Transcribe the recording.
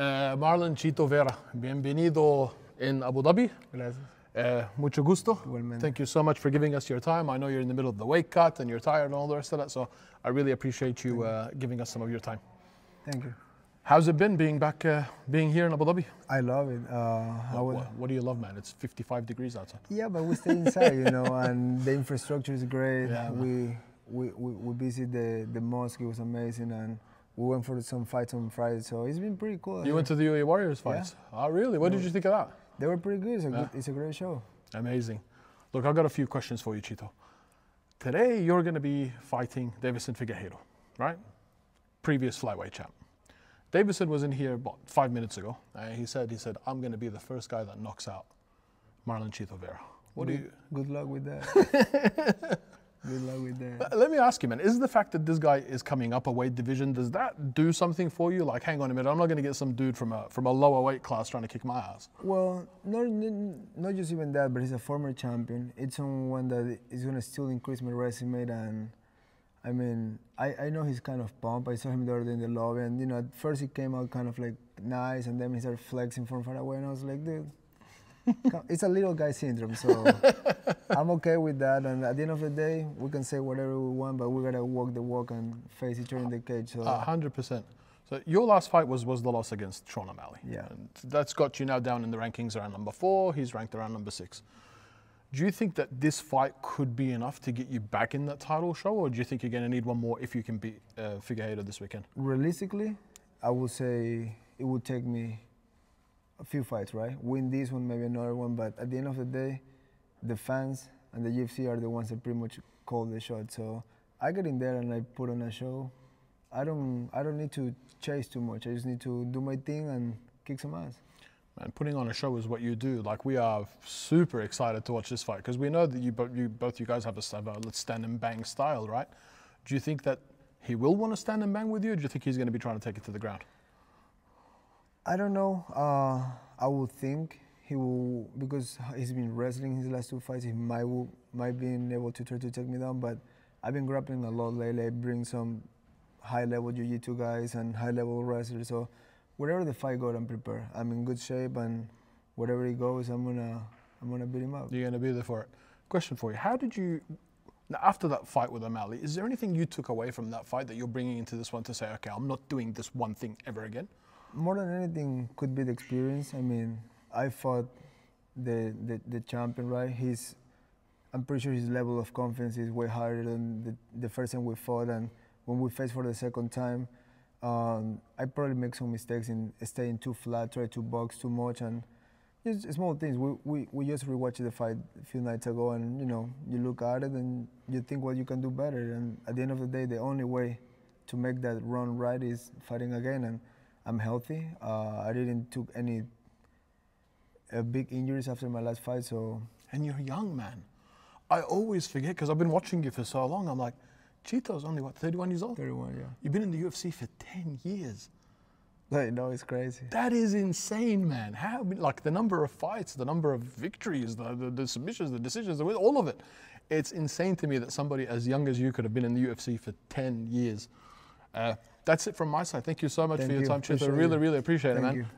Uh, Marlon Chito Vera, bienvenido in Abu Dhabi. Gracias. Uh, mucho gusto. Igualmente. Thank you so much for giving us your time. I know you're in the middle of the weight cut and you're tired and all the rest of that, so I really appreciate you uh, giving us some of your time. Thank you. How's it been being back, uh, being here in Abu Dhabi? I love it. Uh, what, would, what, what, do you love, man? It's 55 degrees outside. Yeah, but we stay inside, you know, and the infrastructure is great. Yeah, we, we, we, we visit the, the mosque, it was amazing. and we went for some fights on Friday, so it's been pretty cool. You went to the UA Warriors fights? Yeah. Oh, really? What did you think of that? They were pretty good. It's a, yeah. good, it's a great show. Amazing. Look, I've got a few questions for you, Chito. Today, you're going to be fighting Davison Figueiredo, right? Previous flyweight champ. Davison was in here about five minutes ago, and he said, he said, I'm going to be the first guy that knocks out Marlon Chito Vera. What good, do you? Good luck with that. Let me ask you, man. Is the fact that this guy is coming up a weight division does that do something for you? Like, hang on a minute, I'm not going to get some dude from a from a lower weight class trying to kick my ass. Well, not not just even that, but he's a former champion. It's someone that is going to still increase my resume and. I mean, I, I know he's kind of pumped. I saw him there in the lobby, and you know, at first he came out kind of like nice, and then he started flexing from far away, and I was like, dude, it's a little guy syndrome, so I'm okay with that. And at the end of the day, we can say whatever we want, but we gotta walk the walk and face each other in the cage. So. hundred percent. So your last fight was was the loss against Sean O'Malley. Yeah, and that's got you now down in the rankings around number four. He's ranked around number six. Do you think that this fight could be enough to get you back in that title show, or do you think you're going to need one more if you can beat uh, Figueiredo this weekend? Realistically, I would say it would take me a few fights, right? Win this one, maybe another one, but at the end of the day, the fans and the UFC are the ones that pretty much call the shot. So I get in there and I put on a show. I don't I don't need to chase too much. I just need to do my thing and kick some ass. And putting on a show is what you do. Like we are super excited to watch this fight because we know that you, you, both you guys have a, have a let's stand and bang style, right? Do you think that he will want to stand and bang with you, or do you think he's going to be trying to take it to the ground? I don't know. Uh, I would think he will because he's been wrestling his last two fights. He might might be able to try to take me down, but I've been grappling a lot lately. I bring some high level jiu-jitsu guys and high level wrestlers. So wherever the fight goes, I'm prepared. I'm in good shape, and wherever he goes, I'm gonna I'm gonna beat him up. You're gonna be there for it. Question for you: How did you? Now, after that fight with O'Malley, is there anything you took away from that fight that you're bringing into this one to say, okay, I'm not doing this one thing ever again? more than anything could be the experience. I mean, I fought the, the, the champion, right? He's, I'm pretty sure his level of confidence is way higher than the, the first time we fought. And when we faced for the second time, um, I probably make some mistakes in staying too flat, try to box too much, and just small things. We, we, we just rewatched the fight a few nights ago, and you know, you look at it and you think what you can do better. And at the end of the day, the only way to make that run right is fighting again. And I'm healthy. Uh, I didn't took any uh, big injuries after my last fight, so. And you're young, man. I always forget because I've been watching you for so long. I'm like, Cheeto's only what 31 years old. 31, yeah. You've been in the UFC for 10 years. Like, no, it's crazy. That is insane, man. How like the number of fights, the number of victories, the, the, the submissions, the decisions, all of it. It's insane to me that somebody as young as you could have been in the UFC for 10 years. Uh, that's it from my side. Thank you so much Thank for your you. time, Chris. I really, really appreciate Thank it, man. You.